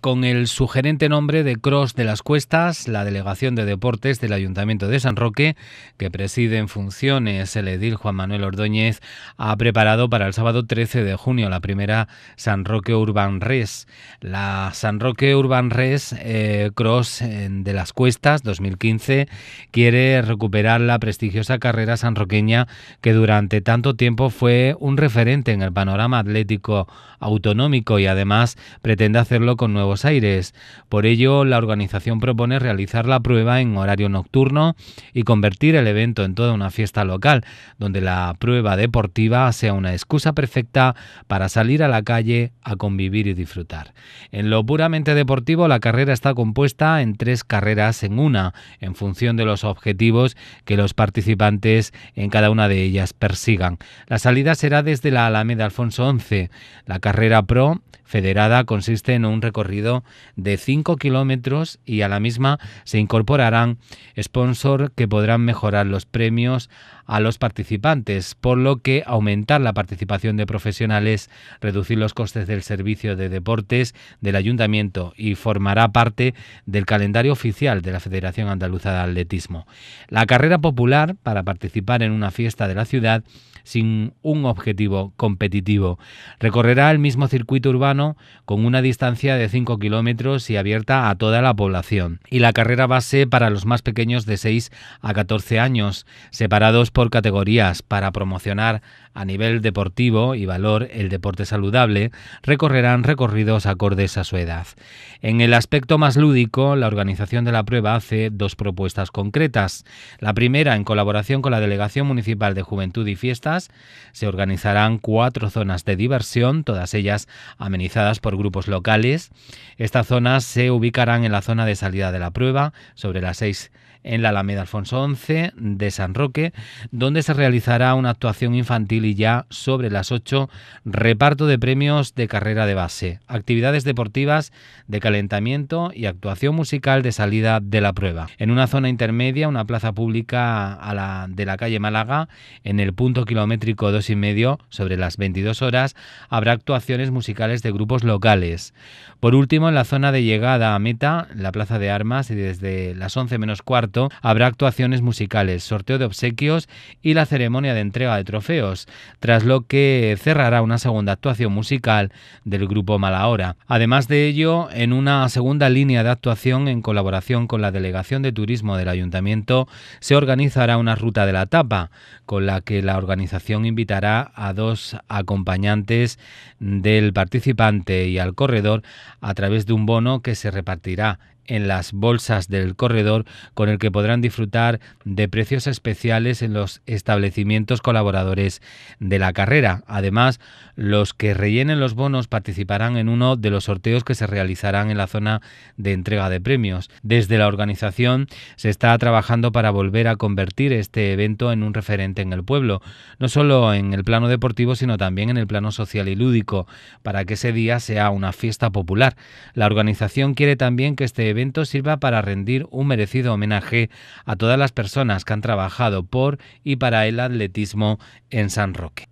con el sugerente nombre de Cross de las Cuestas, la Delegación de Deportes del Ayuntamiento de San Roque, que preside en funciones el edil Juan Manuel Ordóñez, ha preparado para el sábado 13 de junio la primera San Roque Urban Res. La San Roque Urban Res eh, Cross de las Cuestas 2015 quiere recuperar la prestigiosa carrera sanroqueña que durante tanto tiempo fue un referente en el panorama atlético autonómico y además pretende hacerlo con nuevos Aires. Por ello, la organización propone realizar la prueba en horario nocturno y convertir el evento en toda una fiesta local, donde la prueba deportiva sea una excusa perfecta para salir a la calle a convivir y disfrutar. En lo puramente deportivo, la carrera está compuesta en tres carreras en una, en función de los objetivos que los participantes en cada una de ellas persigan. La salida será desde la Alameda Alfonso XI. La carrera pro federada consiste en un recorrido de 5 kilómetros y a la misma se incorporarán sponsors que podrán mejorar los premios a los participantes, por lo que aumentar la participación de profesionales, reducir los costes del servicio de deportes del ayuntamiento y formará parte del calendario oficial de la Federación Andaluza de Atletismo. La carrera popular para participar en una fiesta de la ciudad sin un objetivo competitivo. Recorrerá el mismo circuito urbano con una distancia de 5 kilómetros y abierta a toda la población. Y la carrera base para los más pequeños de 6 a 14 años, separados por categorías para promocionar a nivel deportivo y valor el deporte saludable, recorrerán recorridos acordes a su edad. En el aspecto más lúdico, la organización de la prueba hace dos propuestas concretas. La primera, en colaboración con la Delegación Municipal de Juventud y Fiestas, se organizarán cuatro zonas de diversión, todas ellas amenizadas por grupos locales. Estas zonas se ubicarán en la zona de salida de la prueba, sobre las 6 en la Alameda Alfonso XI de San Roque, donde se realizará una actuación infantil y ya sobre las 8 reparto de premios de carrera de base, actividades deportivas de calentamiento y actuación musical de salida de la prueba. En una zona intermedia, una plaza pública a la, de la calle Málaga, en el punto kilométrico dos y medio sobre las 22 horas, habrá actuaciones musicales de grupos locales. Por último, en la zona de llegada a Meta, la Plaza de Armas, y desde las 11 menos cuarto habrá actuaciones musicales, sorteo de obsequios y la ceremonia de entrega de trofeos, tras lo que cerrará una segunda actuación musical del grupo Malahora. Además de ello, en una segunda línea de actuación en colaboración con la Delegación de Turismo del Ayuntamiento, se organizará una ruta de la tapa, con la que la organización invitará a dos acompañantes del participante y al corredor a ...a través de un bono que se repartirá en las bolsas del corredor con el que podrán disfrutar de precios especiales en los establecimientos colaboradores de la carrera. Además, los que rellenen los bonos participarán en uno de los sorteos que se realizarán en la zona de entrega de premios. Desde la organización se está trabajando para volver a convertir este evento en un referente en el pueblo, no solo en el plano deportivo, sino también en el plano social y lúdico, para que ese día sea una fiesta popular. La organización quiere también que este evento sirva para rendir un merecido homenaje a todas las personas que han trabajado por y para el atletismo en San Roque.